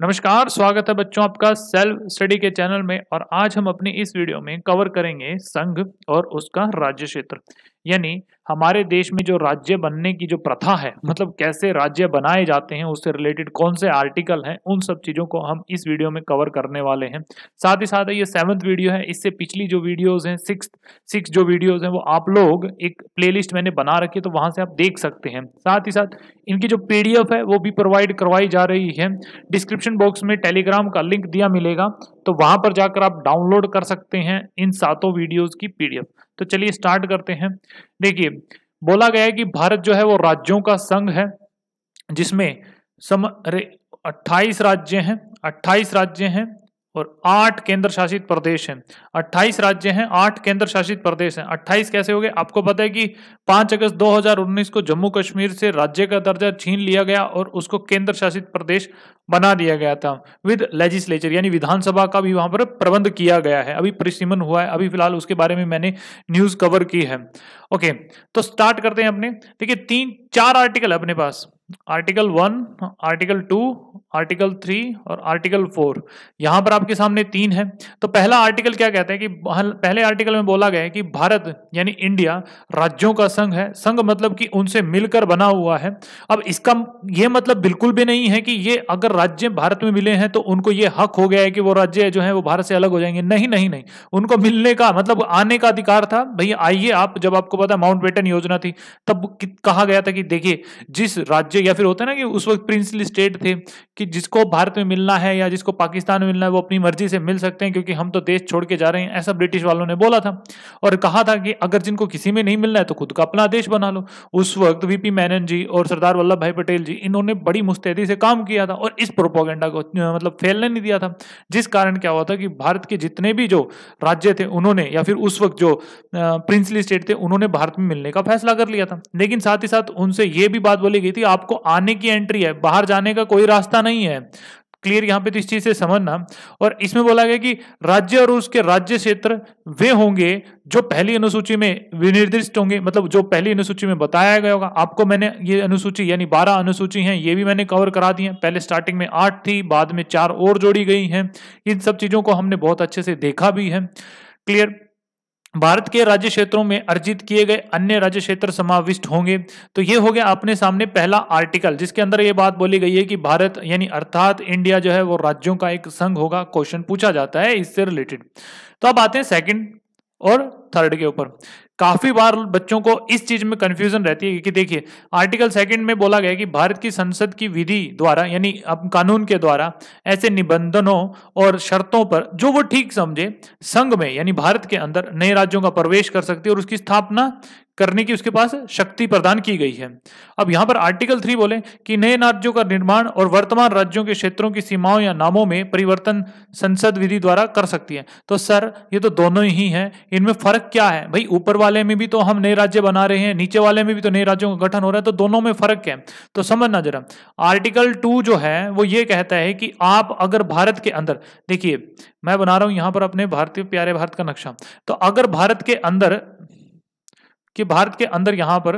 नमस्कार स्वागत है बच्चों आपका सेल्फ स्टडी के चैनल में और आज हम अपनी इस वीडियो में कवर करेंगे संघ और उसका राज्य क्षेत्र यानी हमारे देश में जो राज्य बनने की जो प्रथा है मतलब कैसे राज्य बनाए जाते हैं उससे रिलेटेड कौन से आर्टिकल हैं उन सब चीज़ों को हम इस वीडियो में कवर करने वाले हैं साथ ही साथ ये सेवन्थ वीडियो है इससे पिछली जो वीडियोस हैं सिक्स सिक्स जो वीडियोस हैं वो आप लोग एक प्लेलिस्ट मैंने बना रखी तो वहाँ से आप देख सकते हैं साथ ही साथ इनकी जो पी है वो भी प्रोवाइड करवाई जा रही है डिस्क्रिप्शन बॉक्स में टेलीग्राम का लिंक दिया मिलेगा तो वहां पर जाकर आप डाउनलोड कर सकते हैं इन सातों वीडियोस की पीडीएफ तो चलिए स्टार्ट करते हैं देखिए बोला गया है कि भारत जो है वो राज्यों का संघ है जिसमें सम अट्ठाईस राज्य हैं अट्ठाईस राज्य हैं और आठ केंद्र शासित प्रदेश हैं अट्ठाईस राज्य हैं आठ केंद्र शासित प्रदेश हैं अट्ठाईस कैसे हो गए आपको पता है कि पांच अगस्त 2019 को जम्मू कश्मीर से राज्य का दर्जा छीन लिया गया और उसको केंद्र शासित प्रदेश बना दिया गया था विद लेजिस्लेचर यानी विधानसभा का भी वहां पर प्रबंध किया गया है अभी परिसीमन हुआ है अभी फिलहाल उसके बारे में मैंने न्यूज कवर की है ओके तो स्टार्ट करते हैं अपने देखिए तीन चार आर्टिकल है अपने पास article one article two article three और आर्टिकल फोर यहां पर आपके सामने तीन है तो पहला आर्टिकल क्या कहता है कि पहले आर्टिकल में बोला गया है कि भारत यानी इंडिया राज्यों का संघ है संघ मतलब कि उनसे मिलकर बना हुआ है अब इसका यह मतलब बिल्कुल भी नहीं है कि ये अगर राज्य भारत में मिले हैं तो उनको ये हक हो गया है कि वो राज्य जो है वो भारत से अलग हो जाएंगे नहीं नहीं नहीं उनको मिलने का मतलब आने का अधिकार था भैया आइए आप जब आपको पता है माउंट बेटन योजना थी तब कहा गया था कि देखिए जिस राज्य या फिर होता है ना कि उस वक्त प्रिंसली स्टेट थे कि जिसको भारत में मिलना है या जिसको पाकिस्तान में मिलना है वो अपनी मर्जी से मिल सकते हैं क्योंकि हम तो देश छोड़ के जा रहे हैं ऐसा ब्रिटिश वालों ने बोला था और कहा था कि अगर जिनको किसी में नहीं मिलना है तो खुद का अपना देश बना लो उस वक्त वीपी मैनन जी और सरदार वल्लभ भाई पटेल जी इन्होंने बड़ी मुस्तैदी से काम किया था और इस प्रोपोगेंडा को मतलब फैलने नहीं दिया था जिस कारण क्या हुआ था कि भारत के जितने भी जो राज्य थे उन्होंने या फिर उस वक्त जो प्रिंसली स्टेट थे उन्होंने भारत में मिलने का फैसला कर लिया था लेकिन साथ ही साथ उनसे ये भी बात बोली गई थी आपको आने की एंट्री है बाहर जाने का कोई रास्ता नहीं है क्लियर यहां पे तो इस चीज से समझना और इसमें बोला गया कि राज्य और उसके राज्य क्षेत्र वे होंगे जो पहली अनुसूची में विनिर्दिष्ट होंगे मतलब जो पहली अनुसूची में बताया गया होगा आपको मैंने ये अनुसूची यानी बारह अनुसूची हैं ये भी मैंने कवर करा दी हैं पहले स्टार्टिंग में आठ थी बाद में चार और जोड़ी गई हैं इन सब चीज़ों को हमने बहुत अच्छे से देखा भी है क्लियर भारत के राज्य क्षेत्रों में अर्जित किए गए अन्य राज्य क्षेत्र समाविष्ट होंगे तो ये हो गया अपने सामने पहला आर्टिकल जिसके अंदर ये बात बोली गई है कि भारत यानी अर्थात इंडिया जो है वो राज्यों का एक संघ होगा क्वेश्चन पूछा जाता है इससे रिलेटेड तो अब आते हैं सेकंड और थर्ड के ऊपर काफी बार बच्चों को इस चीज में कंफ्यूजन रहती है कि देखिए आर्टिकल सेकंड में बोला गया कि भारत की संसद की विधि द्वारा यानी अब कानून के द्वारा ऐसे निबंधनों और शर्तों पर जो वो ठीक समझे संघ में यानी भारत के अंदर नए राज्यों का प्रवेश कर सकती है और उसकी स्थापना करने की उसके पास शक्ति प्रदान की गई है अब यहां पर आर्टिकल थ्री बोले कि नए राज्यों का निर्माण और वर्तमान राज्यों के क्षेत्रों की सीमाओं या नामों में परिवर्तन संसद विधि द्वारा कर सकती है तो सर ये तो दोनों ही हैं इनमें फर्क क्या है भाई ऊपर वाले में भी तो हम नए राज्य बना रहे हैं नीचे वाले में भी तो नए राज्यों का गठन हो रहा है तो दोनों में फर्क है तो समझना जरा आर्टिकल टू जो है वो ये कहता है कि आप अगर भारत के अंदर देखिए मैं बना रहा हूं यहां पर अपने भारतीय प्यारे भारत का नक्शा तो अगर भारत के अंदर कि भारत के अंदर यहाँ पर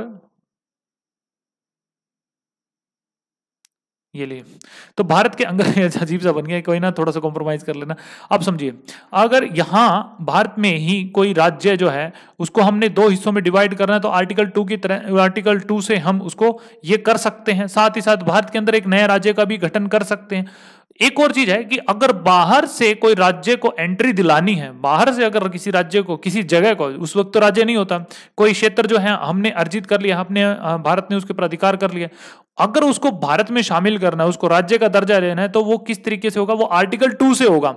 ये लिए तो भारत के अंग अजीब सा बन गया कोई ना थोड़ा सा कॉम्प्रोमाइज़ कर लेना अब समझिए अगर यहां भारत में ही कोई राज्य जो है उसको हमने दो हिस्सों में डिवाइड करना है तो आर्टिकल टू की तरह आर्टिकल टू से हम उसको ये कर सकते हैं साथ ही साथ भारत के अंदर एक नया राज्य का भी गठन कर सकते हैं एक और चीज है कि अगर बाहर से कोई राज्य को एंट्री दिलानी है बाहर से अगर किसी राज्य को किसी जगह को उस वक्त तो राज्य नहीं होता कोई क्षेत्र जो है हमने अर्जित कर लिया हमने भारत ने उसके पर अधिकार कर लिया अगर उसको भारत में शामिल करना है उसको राज्य का दर्जा लेना है तो वो किस तरीके से होगा वो आर्टिकल टू से होगा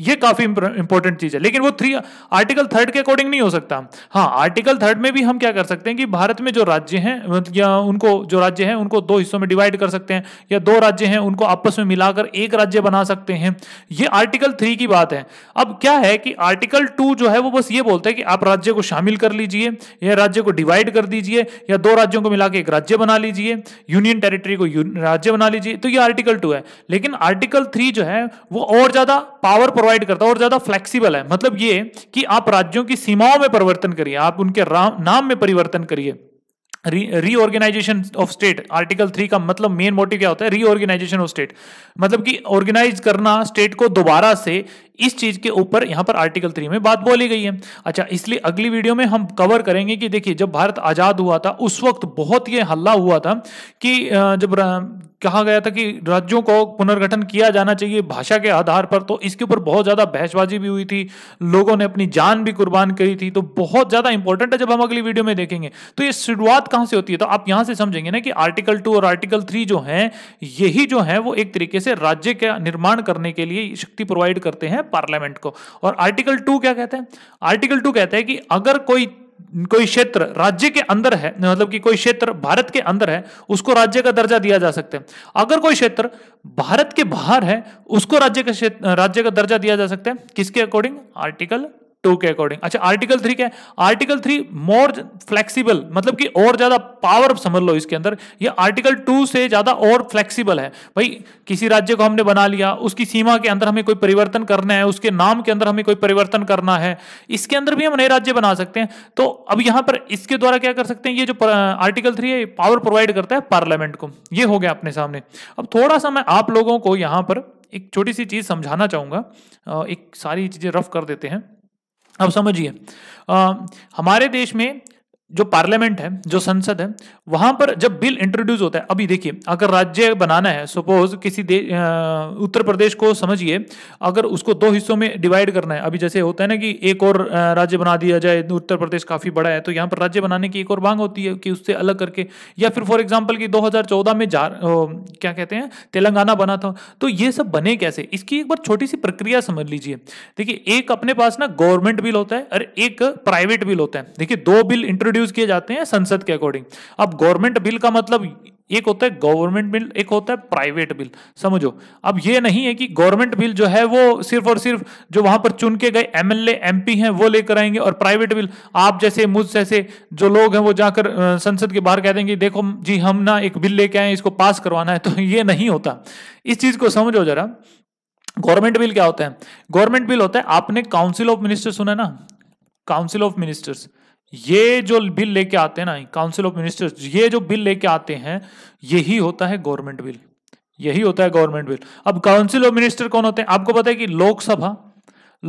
ये काफी इंपॉर्टेंट चीज है लेकिन वो थ्री आर्टिकल थर्ड के अकॉर्डिंग नहीं हो सकता हाँ आर्टिकल थर्ड में भी हम क्या कर सकते हैं कि भारत में जो राज्य हैं मतलब या उनको जो राज्य हैं उनको दो हिस्सों में डिवाइड कर सकते हैं या दो राज्य हैं उनको आपस में मिलाकर एक राज्य बना सकते हैं ये आर्टिकल थ्री की बात है अब क्या है कि आर्टिकल टू जो है वो बस ये बोलते हैं कि आप राज्य को शामिल कर लीजिए या राज्य को डिवाइड कर दीजिए या दो राज्यों को मिला एक राज्य बना लीजिए यूनियन टेरिटरी को राज्य बना लीजिए तो ये आर्टिकल टू है लेकिन आर्टिकल थ्री जो है वो और ज्यादा पावर प्रोवाइड करता है और ज्यादा फ्लेक्सिबल है मतलब ये कि आप राज्यों की सीमाओं में परिवर्तन करिए आप उनके नाम में परिवर्तन करिए reorganisation of state article three का मतलब मेन मोटिव क्या होता है रीऑर्गेनाइजेशन ऑफ स्टेट मतलब कि ऑर्गेनाइज करना स्टेट को दोबारा से इस चीज के ऊपर यहां पर आर्टिकल थ्री में बात बोली गई है अच्छा इसलिए अगली वीडियो में हम कवर करेंगे कि देखिए जब भारत आजाद हुआ था उस वक्त बहुत ये हल्ला हुआ था कि जब कहा गया था कि राज्यों को पुनर्गठन किया जाना चाहिए भाषा के आधार पर तो इसके ऊपर बहुत ज़्यादा बहसबाजी भी हुई थी लोगों ने अपनी जान भी कुर्बान करी थी तो बहुत ज़्यादा इंपॉर्टेंट है जब हम अगली वीडियो में देखेंगे तो ये शुरुआत कहाँ से होती है तो आप यहाँ से समझेंगे ना कि आर्टिकल टू और आर्टिकल थ्री जो है यही जो है वो एक तरीके से राज्य का निर्माण करने के लिए शक्ति प्रोवाइड करते हैं है पार्लियामेंट को और आर्टिकल टू क्या कहते हैं आर्टिकल टू कहते हैं कि अगर कोई कोई क्षेत्र राज्य के अंदर है मतलब कि कोई क्षेत्र भारत के अंदर है उसको राज्य का दर्जा दिया जा सकता है अगर कोई क्षेत्र भारत के बाहर है उसको राज्य का राज्य का दर्जा दिया जा सकता है किसके अकॉर्डिंग आर्टिकल टू के अकॉर्डिंग अच्छा आर्टिकल थ्री क्या है आर्टिकल थ्री मोर फ्लेक्सिबल मतलब कि और ज्यादा पावर समझ लो इसके अंदर ये आर्टिकल टू से ज्यादा और फ्लेक्सिबल है भाई किसी राज्य को हमने बना लिया उसकी सीमा के अंदर हमें कोई परिवर्तन करना है उसके नाम के अंदर हमें कोई परिवर्तन करना है इसके अंदर भी हम नए राज्य बना सकते हैं तो अब यहां पर इसके द्वारा क्या कर सकते हैं ये जो आर्टिकल थ्री है पावर प्रोवाइड करता है पार्लियामेंट को ये हो गया अपने सामने अब थोड़ा सा मैं आप लोगों को यहां पर एक छोटी सी चीज समझाना चाहूंगा एक सारी चीजें रफ कर देते हैं अब समझिए हमारे देश में जो पार्लियामेंट है जो संसद है वहां पर जब बिल इंट्रोड्यूस होता है अभी देखिए अगर राज्य बनाना है सपोज किसी उत्तर प्रदेश को समझिए अगर उसको दो हिस्सों में डिवाइड करना है अभी जैसे होता है ना कि एक और राज्य बना दिया जाए उत्तर प्रदेश काफी बड़ा है तो यहाँ पर राज्य बनाने की एक और मांग होती है कि उससे अलग करके या फिर फॉर एग्जाम्पल की दो में जा क्या कहते हैं तेलंगाना बना था तो ये सब बने कैसे इसकी एक बार छोटी सी प्रक्रिया समझ लीजिए देखिए एक अपने पास ना गवर्नमेंट बिल होता है और एक प्राइवेट बिल होता है देखिए दो बिल इंट्रोड्यूस इंट्रोड्यूस किए जाते हैं संसद के अकॉर्डिंग अब गवर्नमेंट बिल का मतलब एक होता है गवर्नमेंट बिल एक होता है प्राइवेट बिल समझो अब यह नहीं है कि गवर्नमेंट बिल जो है वो सिर्फ और सिर्फ जो वहां पर चुन के गए एमएलए एमपी हैं वो लेकर आएंगे और प्राइवेट बिल आप जैसे मुझ जैसे जो लोग हैं वो जाकर संसद के बाहर कह देंगे देखो जी हम ना एक बिल लेके आए इसको पास करवाना है तो ये नहीं होता इस चीज को समझो जरा गवर्नमेंट बिल क्या होता है गवर्नमेंट बिल होता है आपने काउंसिल ऑफ मिनिस्टर सुना ना काउंसिल ऑफ मिनिस्टर्स ये जो बिल लेके आते हैं ना काउंसिल ऑफ मिनिस्टर्स ये जो बिल लेके आते हैं यही होता है गवर्नमेंट बिल यही होता है गवर्नमेंट बिल अब काउंसिल ऑफ मिनिस्टर कौन होते हैं आपको पता है कि लोकसभा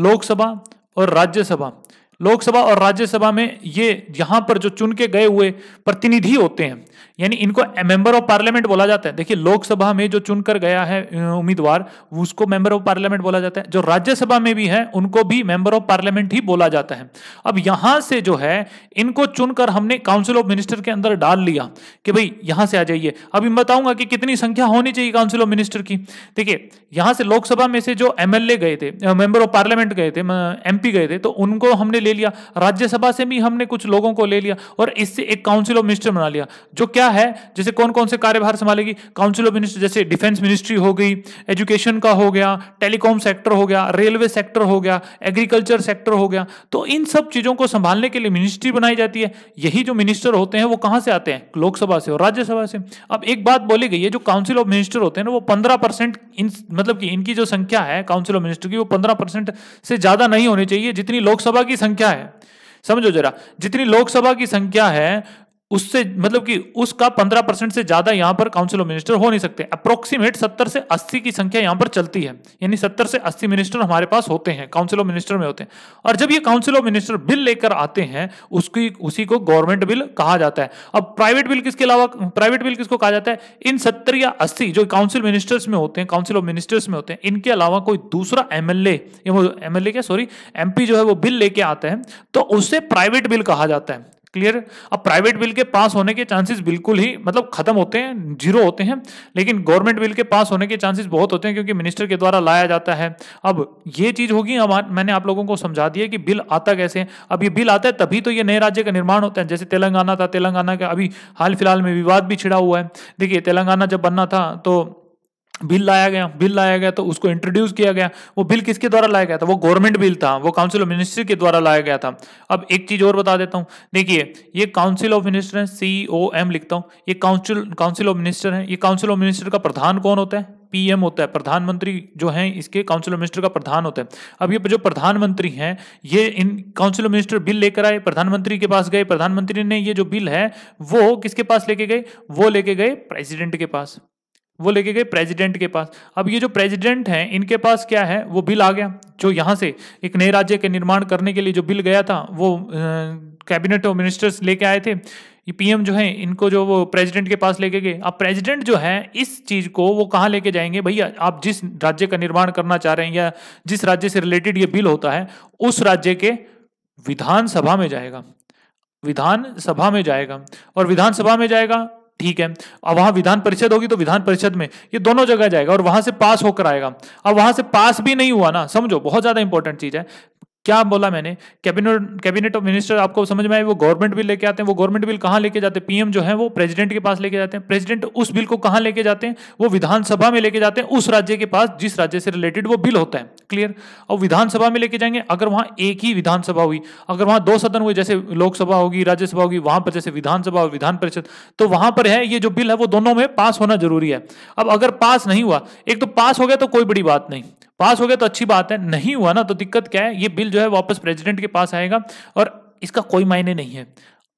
लोकसभा और राज्यसभा लोकसभा और राज्यसभा में ये यहां पर जो चुन के गए हुए प्रतिनिधि होते हैं यानी इनको मेंबर ऑफ पार्लियामेंट बोला जाता है देखिए लोकसभा में जो चुनकर गया है उम्मीदवार उसको मेंबर ऑफ पार्लियामेंट बोला जाता है जो राज्यसभा में भी है उनको भी मेंबर ऑफ पार्लियामेंट ही बोला जाता है अब यहां से जो है इनको चुनकर हमने काउंसिल ऑफ मिनिस्टर के अंदर डाल लिया कि भाई यहां से आ जाइए अब मैं बताऊंगा कि कितनी संख्या होनी चाहिए काउंसिल ऑफ मिनिस्टर की देखिए यहां से लोकसभा में से जो एमएलए गए थे मेंबर ऑफ पार्लियामेंट गए थे एमपी गए थे तो उनको हमने ले लिया राज्यसभा से भी हमने कुछ लोगों को ले लिया और इससे एक काउंसिल ऑफ मिनिस्टर बना लिया जो क्या क्या है जैसे कौन कौन से कार्यभार संभालेगी काउंसिल ऑफ मिनिस्टर जैसे डिफेंस मिनिस्ट्री हो गई एजुकेशन का हो गया टेलीकॉम सेक्टर हो गया रेलवे सेक्टर हो गया एग्रीकल्चर सेक्टर हो गया तो इन सब चीज़ों को संभालने के लिए मिनिस्ट्री बनाई जाती है यही जो मिनिस्टर होते हैं वो कहां से आते हैं लोकसभा से और राज्यसभा से अब एक बात बोली गई है जो काउंसिल ऑफ मिनिस्टर होते हैं ना वो पंद्रह इन मतलब कि इनकी जो संख्या है काउंसिल ऑफ मिनिस्टर की वो पंद्रह से ज़्यादा नहीं होनी चाहिए जितनी लोकसभा की संख्या है समझो जरा जितनी लोकसभा की संख्या है उससे मतलब कि उसका पंद्रह परसेंट से ज्यादा यहां पर काउंसिल ऑफ मिनिस्टर हो नहीं सकते अप्रोक्सीमेट सत्तर से अस्सी की संख्या यहां पर चलती है यानी सत्तर से अस्सी मिनिस्टर हमारे पास होते हैं काउंसिल ऑफ मिनिस्टर में होते हैं और जब ये काउंसिल ऑफ मिनिस्टर बिल लेकर आते हैं उसकी उसी को गवर्नमेंट बिल कहा जाता है अब प्राइवेट बिल किसके अलावा प्राइवेट बिल किसको कहा जाता है इन सत्तर या अस्सी जो काउंसिल मिनिस्टर्स में होते हैं काउंसिल ऑफ मिनिस्टर्स में होते हैं इनके अलावा कोई दूसरा एमएलए एमएलए क्या सॉरी एमपी जो है वो बिल लेके आते हैं तो उसे प्राइवेट बिल कहा जाता है क्लियर अब प्राइवेट बिल के पास होने के चांसेस बिल्कुल ही मतलब खत्म होते हैं जीरो होते हैं लेकिन गवर्नमेंट बिल के पास होने के चांसेस बहुत होते हैं क्योंकि मिनिस्टर के द्वारा लाया जाता है अब ये चीज होगी अब मैंने आप लोगों को समझा दिया कि बिल आता कैसे अब ये बिल आता है तभी तो ये नए राज्य का निर्माण होता है जैसे तेलंगाना था तेलंगाना का अभी हाल फिलहाल में विवाद भी छिड़ा हुआ है देखिए तेलंगाना जब बनना था तो बिल लाया गया बिल लाया गया तो उसको इंट्रोड्यूस किया गया वो बिल किसके द्वारा लाया गया था वो गवर्नमेंट बिल था वो काउंसिल ऑफ मिनिस्टर के द्वारा लाया गया था अब एक चीज और बता देता हूँ देखिए ये council of minister C O M लिखता हूँ ये काउंसिल काउंसिल ऑफ मिनिस्टर है ये काउंसिल ऑफ मिनिस्टर का प्रधान कौन होता है पीएम होता है प्रधानमंत्री जो है इसके काउंसिल ऑफ मिनिस्टर का प्रधान होता है अब ये जो प्रधानमंत्री हैं ये इन काउंसिल ऑफ मिनिस्टर बिल लेकर आए प्रधानमंत्री के पास गए प्रधानमंत्री ने ये जो बिल है वो किसके पास लेके गए वो लेके गए प्रेसिडेंट के पास वो लेके गए प्रेसिडेंट के पास अब ये जो प्रेसिडेंट हैं इनके पास क्या है वो बिल आ गया जो यहाँ से एक नए राज्य के निर्माण करने के लिए जो बिल गया था वो कैबिनेट और मिनिस्टर्स लेके आए थे ये पीएम जो है इनको जो वो प्रेसिडेंट के पास लेके गए अब प्रेसिडेंट जो है इस चीज को वो कहाँ लेके जाएंगे भैया आप जिस राज्य का निर्माण करना चाह रहे हैं या जिस राज्य से रिलेटेड ये बिल होता है उस राज्य के विधानसभा में जाएगा विधानसभा में जाएगा और विधानसभा में जाएगा ठीक है अब वहां विधान परिषद होगी तो विधान परिषद में ये दोनों जगह जाएगा और वहां से पास होकर आएगा अब वहां से पास भी नहीं हुआ ना समझो बहुत ज्यादा इंपॉर्टेंट चीज है क्या बोला मैंने कैबिनेट कैबिनेट ऑफ मिनिस्टर आपको समझ में आए वो गवर्नमेंट बिल लेके आते हैं वो गवर्नमेंट बिल कहाँ लेके जाते हैं पीएम जो है वो प्रेसिडेंट के पास लेके जाते हैं प्रेसिडेंट उस बिल को कहाँ लेके जाते हैं वो विधानसभा में लेके जाते हैं उस राज्य के पास जिस राज्य से रिलेटेड वो बिल होता है क्लियर और विधानसभा में लेके जाएंगे अगर वहाँ एक ही विधानसभा हुई अगर वहाँ दो सदन हुए जैसे लोकसभा होगी राज्यसभा होगी वहाँ पर जैसे विधानसभा और विधान परिषद तो वहाँ पर है ये जो बिल है वो दोनों में पास होना जरूरी है अब अगर पास नहीं हुआ एक तो पास हो गया तो कोई बड़ी बात नहीं पास हो गया तो अच्छी बात है नहीं हुआ ना तो दिक्कत क्या है ये बिल जो है वापस प्रेसिडेंट के पास आएगा और इसका कोई मायने नहीं है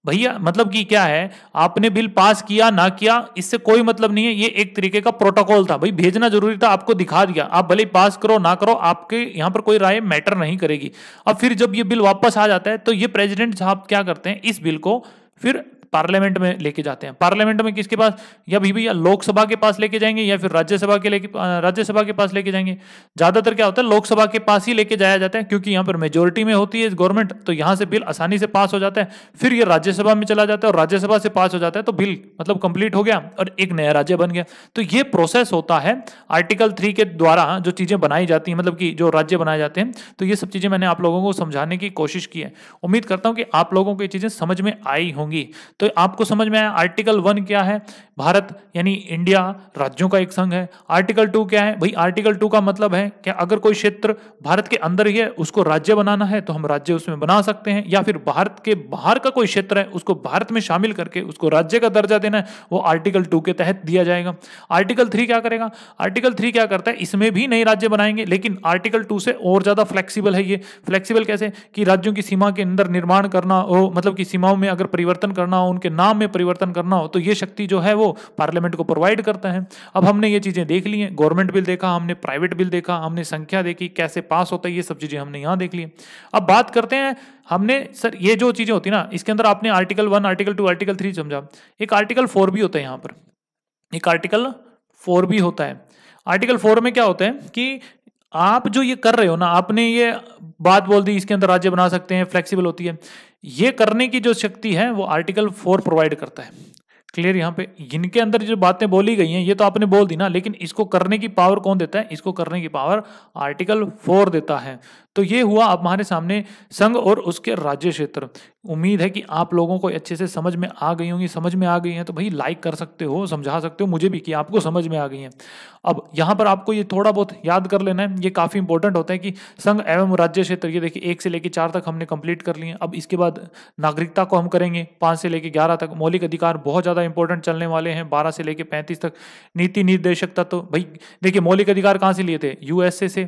भैया मतलब कि क्या है आपने बिल पास किया ना किया इससे कोई मतलब नहीं है ये एक तरीके का प्रोटोकॉल था भाई भेजना जरूरी था आपको दिखा दिया आप भले पास करो ना करो आपके यहां पर कोई राय मैटर नहीं करेगी अब फिर जब ये बिल वापस आ जाता है तो ये प्रेसिडेंट साहब क्या करते हैं इस बिल को फिर पार्लियामेंट में लेके जाते हैं पार्लियामेंट में किसके पास या भी भैया लोकसभा के पास लेके जाएंगे या फिर राज्यसभा के लेके राज्यसभा के पास लेके जाएंगे ज़्यादातर क्या होता है लोकसभा के पास ही लेके जाया जाता है क्योंकि यहाँ पर मेजोरिटी में होती है गवर्नमेंट तो यहाँ से बिल आसानी से पास हो जाता है फिर ये राज्यसभा में चला जाता है और राज्यसभा से पास हो जाता है तो बिल मतलब कंप्लीट हो गया और एक नया राज्य बन गया तो ये प्रोसेस होता है आर्टिकल थ्री के द्वारा जो चीज़ें बनाई जाती है मतलब की जो राज्य बनाए जाते हैं तो ये सब चीज़ें मैंने आप लोगों को समझाने की कोशिश की है उम्मीद करता हूँ कि आप लोगों को ये चीज़ें समझ में आई होंगी तो तो आपको समझ में आया आर्टिकल वन क्या है भारत यानी इंडिया राज्यों का एक संघ है आर्टिकल टू क्या है भाई आर्टिकल टू का मतलब है कि अगर कोई क्षेत्र भारत के अंदर ही है उसको राज्य बनाना है तो हम राज्य उसमें बना सकते हैं या फिर भारत के बाहर का कोई क्षेत्र है उसको भारत में शामिल करके उसको राज्य का दर्जा देना है वो आर्टिकल टू के तहत दिया जाएगा आर्टिकल थ्री क्या करेगा आर्टिकल थ्री क्या करता है इसमें भी नए राज्य बनाएंगे लेकिन आर्टिकल टू से और ज़्यादा फ्लेक्सीबल है ये फ्लेक्सीबल कैसे कि राज्यों की सीमा के अंदर निर्माण करना हो मतलब कि सीमाओं में अगर परिवर्तन करना उनके नाम में परिवर्तन करना हो तो ये शक्ति जो है वो पार्लियामेंट को प्रोवाइड करता है अब हमने ये चीज़ें देख ली हैं गवर्नमेंट बिल देखा हमने प्राइवेट बिल देखा हमने संख्या देखी कैसे पास होता है ये सब चीज़ें हमने यहाँ देख ली अब बात करते हैं हमने सर ये जो चीज़ें होती ना इसके अंदर आपने article one article two article three समझा एक आर्टिकल फोर भी होता है यहाँ पर एक आर्टिकल फोर भी होता है आर्टिकल फोर में क्या होता है कि आप जो ये कर रहे हो ना आपने ये बात बोल दी इसके अंदर राज्य बना सकते हैं फ्लेक्सिबल होती है ये करने की जो शक्ति है वो आर्टिकल फोर प्रोवाइड करता है क्लियर यहाँ पे इनके अंदर जो बातें बोली गई हैं ये तो आपने बोल दी ना लेकिन इसको करने की पावर कौन देता है इसको करने की पावर आर्टिकल फोर देता है तो ये हुआ आप हमारे सामने संघ और उसके राज्य क्षेत्र उम्मीद है कि आप लोगों को अच्छे से समझ में आ गई होंगी समझ में आ गई हैं तो भाई लाइक कर सकते हो समझा सकते हो मुझे भी कि आपको समझ में आ गई हैं अब यहाँ पर आपको ये थोड़ा बहुत याद कर लेना है ये काफ़ी इंपॉर्टेंट होता है कि संघ एवं राज्य क्षेत्र ये देखिए एक से लेकर चार तक हमने कंप्लीट कर लिए अब इसके बाद नागरिकता को हम करेंगे पाँच से लेकर ग्यारह तक मौलिक अधिकार बहुत ज़्यादा इंपॉर्टेंट चलने वाले हैं बारह से लेकर पैंतीस तक नीति निर्देशक तत्व भाई देखिए मौलिक अधिकार कहाँ से लिए थे यूएसए से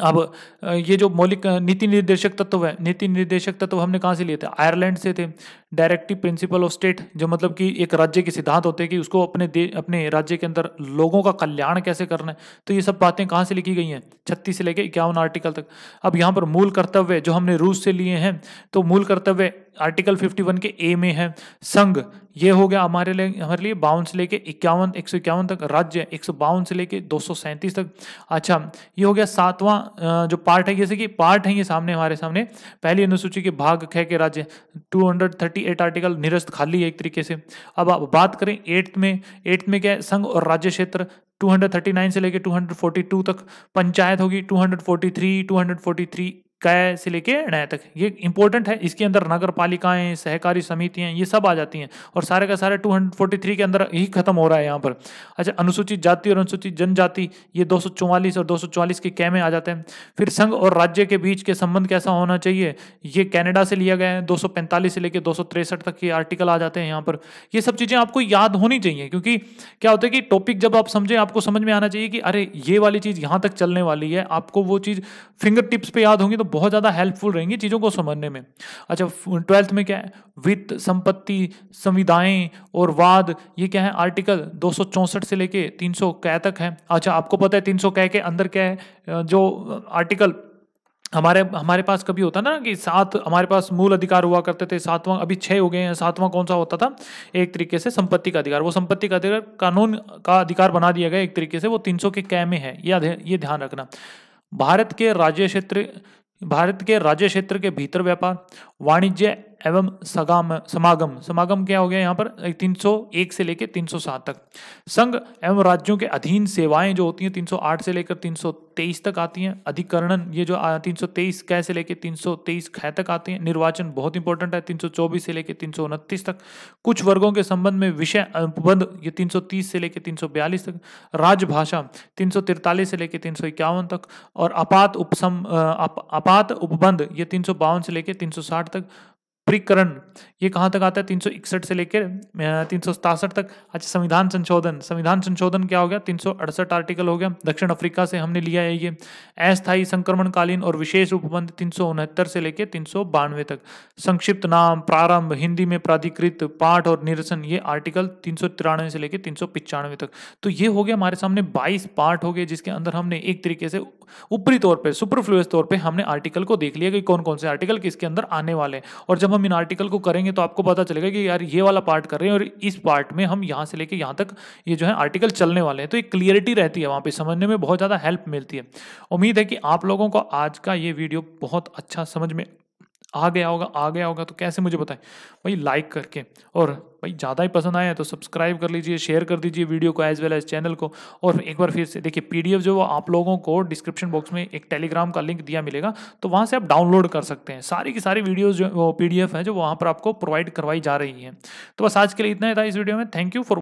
अब ये जो मौलिक नीति निर्देशक तत्व है नीति निर्देशक तत्व हमने कहाँ से लिए थे आयरलैंड से थे डायरेक्टिव प्रिंसिपल ऑफ स्टेट जो मतलब कि एक राज्य के सिद्धांत होते हैं कि उसको अपने दे अपने राज्य के अंदर लोगों का कल्याण कैसे करना है तो ये सब बातें कहाँ से लिखी गई हैं छत्तीस से लेकर इक्यावन आर्टिकल तक अब यहाँ पर मूल कर्तव्य जो हमने रूस से लिए हैं तो मूल कर्तव्य आर्टिकल 51 के ए में है संघ ये हो गया हमारे लिए हमारे लिए बावन से लेके इक्यावन एक सौ इक्यावन तक राज्य एक सौ बावन से लेके दो सौ सैंतीस तक अच्छा ये हो गया सातवां जो पार्ट है जैसे कि पार्ट है ये सामने हमारे सामने पहली अनुसूची के भाग कह के राज्य two hundred thirty eight article निरस्त खाली है एक तरीके से अब आप बात करें एट्थ में एट्थ में क्या है संघ और राज्य क्षेत्र 239 से लेकर 242 तक पंचायत होगी 243 243 कै से लेके ण तक ये इंपॉर्टेंट है इसके अंदर नगर पालिकाएँ सहकारी समितियाँ ये सब आ जाती हैं और सारे का सारे 243 के अंदर ही खत्म हो रहा है यहाँ पर अच्छा अनुसूचित जाति और अनुसूचित जनजाति ये 244 और 244 के कै में आ जाते हैं फिर संघ और राज्य के बीच के संबंध कैसा होना चाहिए ये कैनेडा से लिया गया है दो से लेकर दो तक के आर्टिकल आ जाते हैं यहाँ पर ये सब चीज़ें आपको याद होनी चाहिए क्योंकि क्या होता है कि टॉपिक जब आप समझें आपको समझ में आना चाहिए कि अरे ये वाली चीज़ यहाँ तक चलने वाली है आपको वो चीज़ फिंगर टिप्स पर याद होंगी तो बहुत ज़्यादा हेल्पफुल रहेंगी चीज़ों को समझने में अच्छा ट्वेल्थ में क्या है वित्त संपत्ति संविधाएं और वाद ये क्या है आर्टिकल दो से लेके तीन कै तक है अच्छा आपको पता है तीन कै के अंदर क्या है जो आर्टिकल हमारे हमारे पास कभी होता ना कि सात हमारे पास मूल अधिकार हुआ करते थे सातवां अभी छः हो गए हैं सातवां कौन सा होता था एक तरीके से संपत्ति का अधिकार वो संपत्ति का अधिकार कानून का अधिकार बना दिया गया एक तरीके से वो 300 के कै में है ये ये ध्यान रखना भारत के राज्य क्षेत्र भारत के राज्य क्षेत्र के भीतर व्यापार वाणिज्य एवं सगाम समागम समागम क्या हो गया यहाँ पर 301 से लेकर 307 तक संघ एवं राज्यों के अधीन सेवाएं जो होती हैं 308 से लेकर 323 तक आती हैं अधिकरणन ये जो 323 कै से लेकर 323 खै तक आती हैं निर्वाचन बहुत इंपॉर्टेंट है 324 से लेकर उनतीस तक कुछ वर्गों के संबंध में विषय अनुबंध ये 330 से लेकर 342 तक राजभाषा तिरतालीस से लेकर तीन तक और आपात उपसम आपात उपबंध ये तीन से लेकर तीन तक प्रकरण ये कहाँ तक आता है तीन से लेकर तीन तक अच्छा संविधान संशोधन संविधान संशोधन क्या हो गया तीन आर्टिकल हो गया दक्षिण अफ्रीका से हमने लिया है ये अस्थायी संक्रमणकालीन और विशेष उपबंध तीन से लेकर तीन तक संक्षिप्त नाम प्रारंभ हिंदी में प्राधिकृत पाठ और निरसन ये आर्टिकल तीन से लेकर तीन तक तो ये हो गया हमारे सामने बाईस पार्ट हो गए जिसके अंदर हमने एक तरीके से ऊपरी तौर पे सुपरफ्लूस तौर पे हमने आर्टिकल को देख लिया कि कौन कौन से आर्टिकल किसके अंदर आने वाले हैं और जब हम इन आर्टिकल को करेंगे तो आपको पता चलेगा कि यार ये वाला पार्ट कर रहे हैं और इस पार्ट में हम यहाँ से लेके यहाँ तक ये जो है आर्टिकल चलने वाले हैं तो एक क्लियरिटी रहती है वहाँ पर समझने में बहुत ज़्यादा हेल्प मिलती है उम्मीद है कि आप लोगों को आज का ये वीडियो बहुत अच्छा समझ में आ गया होगा आ गया होगा तो कैसे मुझे बताएं भाई लाइक करके और भाई ज़्यादा ही पसंद आया तो सब्सक्राइब कर लीजिए शेयर कर दीजिए वीडियो को एज वेल एज चैनल को और एक बार फिर से देखिए पीडीएफ जो आप लोगों को डिस्क्रिप्शन बॉक्स में एक टेलीग्राम का लिंक दिया मिलेगा तो वहाँ से आप डाउनलोड कर सकते हैं सारी की सारी वीडियोज जो पी डी हैं जो वहाँ पर आपको प्रोवाइड करवाई जा रही है तो बस आज के लिए इतना ही था इस वीडियो में थैंक यू फॉर